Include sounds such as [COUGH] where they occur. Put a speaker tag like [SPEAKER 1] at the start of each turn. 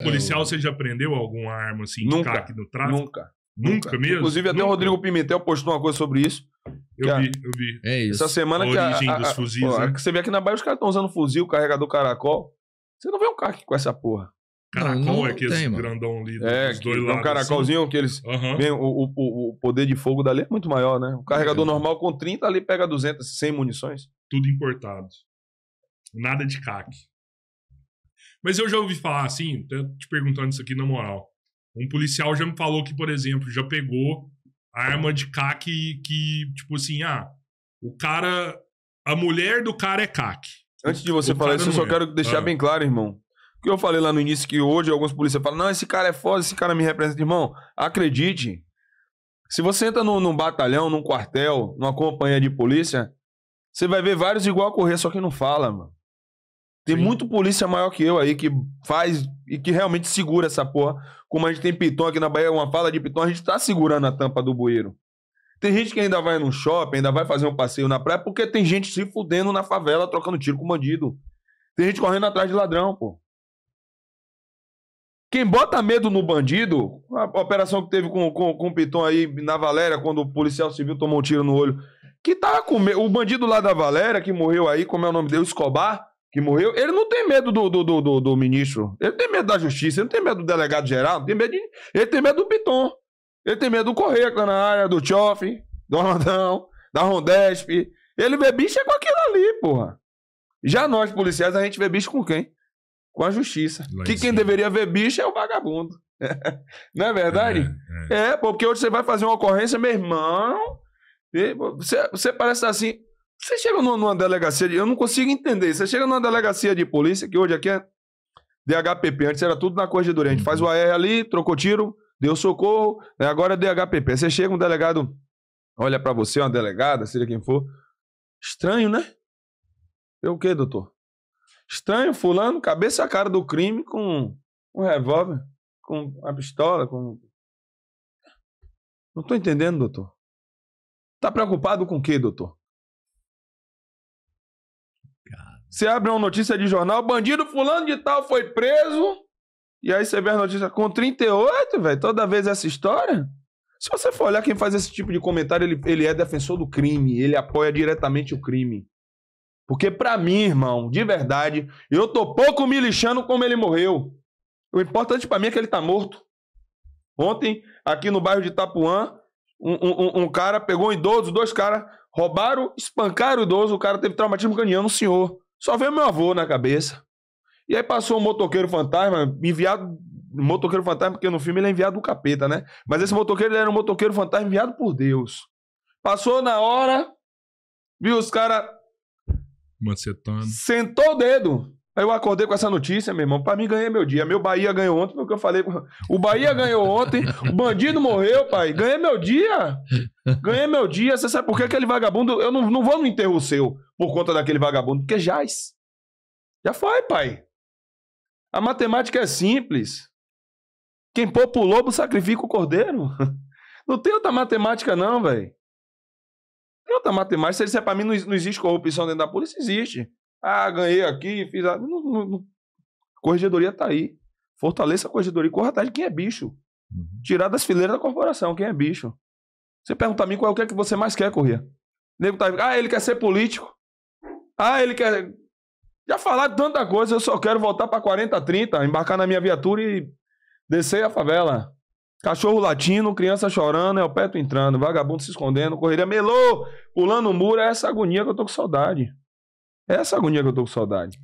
[SPEAKER 1] É, o policial, você já prendeu alguma arma assim, nunca, de no tráfico? Nunca. Nunca, nunca mesmo? Inclusive, até nunca. o Rodrigo Pimentel postou uma coisa sobre isso. Eu vi, eu vi. É isso. Essa semana a que origem a, dos fuzis, né? Você vê aqui na Bahia os caras estão usando fuzil, carregador caracol. Você não vê um cac com essa porra. Caracol não, não é aquele tem, grandão ali. É, dos dois lados, um assim. caracolzinho assim. que eles. Uhum. o, o, o, poder de fogo dali é muito maior, né? O carregador é. normal com 30 ali pega 200, 100 munições. Tudo importado. Nada de CAC. Mas eu já ouvi falar, assim, te perguntando isso aqui na moral. Um policial já me falou que, por exemplo, já pegou a arma de CAC que, tipo assim, ah, o cara. A mulher do cara é CAC. Antes de você o falar isso, eu só é. quero deixar ah. bem claro, irmão. que eu falei lá no início que hoje alguns policiais falam: não, esse cara é foda, esse cara me representa. Irmão, acredite. Se você entra num, num batalhão, num quartel, numa companhia de polícia, você vai ver vários igual a correr, só que não fala, mano. Tem Sim. muito polícia maior que eu aí que faz e que realmente segura essa porra. Como a gente tem piton aqui na Bahia, uma fala de piton, a gente tá segurando a tampa do bueiro. Tem gente que ainda vai no shopping, ainda vai fazer um passeio na praia, porque tem gente se fudendo na favela, trocando tiro com bandido. Tem gente correndo atrás de ladrão, pô. Quem bota medo no bandido, a operação que teve com, com, com o Piton aí na Valéria, quando o policial civil tomou um tiro no olho, que tava com medo. O bandido lá da Valéria, que morreu aí, como é o nome dele? Escobar que morreu, ele não tem medo do, do, do, do, ministro, ele tem medo da justiça, ele não tem medo do delegado geral, tem medo de, ele tem medo do Piton, ele tem medo do Correia que tá na área, do Tchoff, do Orlandão, da Rondesp. Ele vê bicho é com aquilo ali, porra. Já nós, policiais, a gente vê bicho com quem? Com a justiça. que quem deveria ver bicho é o vagabundo. [LAUGHS] não é verdade? É, é. é, porque hoje você vai fazer uma ocorrência, meu irmão. Você, você parece assim, você chega numa, delegacia de. Eu não consigo entender. Você chega numa delegacia de polícia, que hoje aqui é DHPP. Antes era tudo na corregedoria. A gente faz o uhum. AR ali, trocou tiro, deu socorro. Né? Agora é DHPP. Você chega, um delegado olha para você, uma delegada, seja quem for. Estranho, né? Eu é o quê, doutor? Estranho, fulano, cabeça a cara do crime com um revólver, com uma pistola, com. Não tô entendendo, doutor. Tá preocupado com o quê, doutor? Você abre uma notícia de jornal, bandido fulano de tal foi preso. E aí você vê a notícia com 38, velho, toda vez essa história. Se você for olhar quem faz esse tipo de comentário, ele, ele é defensor do crime, ele apoia diretamente o crime. Porque para mim, irmão, de verdade, eu tô pouco me lixando como ele morreu. O importante para mim é que ele tá morto. Ontem, aqui no bairro de Itapuã, um, um, um cara pegou um idoso, dois caras roubaram, espancaram o idoso, o cara teve traumatismo craniano, senhor. Só veio meu avô na cabeça. E aí passou um motoqueiro fantasma, enviado. Motoqueiro fantasma, porque no filme ele é enviado do capeta, né? Mas esse motoqueiro era um motoqueiro fantasma enviado por Deus. Passou na hora, viu os caras. Macetando. Sentou o dedo. Aí eu acordei com essa notícia, meu irmão. Pra mim, ganhei meu dia. Meu Bahia ganhou ontem, porque eu falei. O Bahia ganhou ontem, o bandido morreu, pai. Ganhei meu dia. Ganhei meu dia. Você sabe por que aquele vagabundo. Eu não, não vou no enterro seu por conta daquele vagabundo, porque jaz. Já foi, pai. A matemática é simples. Quem poupa o lobo sacrifica o cordeiro. [LAUGHS] Não tem outra matemática, não, velho. Tem outra matemática. Se ele disser pra mim não, não existe corrupção dentro da polícia, existe. Ah, ganhei aqui, fiz. A... Não, não, não. Corregedoria tá aí. Fortaleça a corregedoria. Corra atrás de quem é bicho. Uhum. Tirar das fileiras da corporação, quem é bicho. Você pergunta a mim qual é o que, é que você mais quer, correr? nego tá. Ah, ele quer ser político. Ah, ele quer. Já falaram tanta coisa, eu só quero voltar para 40, 30, embarcar na minha viatura e descer a favela. Cachorro latindo, criança chorando, é o peto entrando, vagabundo se escondendo, correria melô, pulando o muro, é essa agonia que eu tô com saudade. É essa agonia que eu tô com saudade.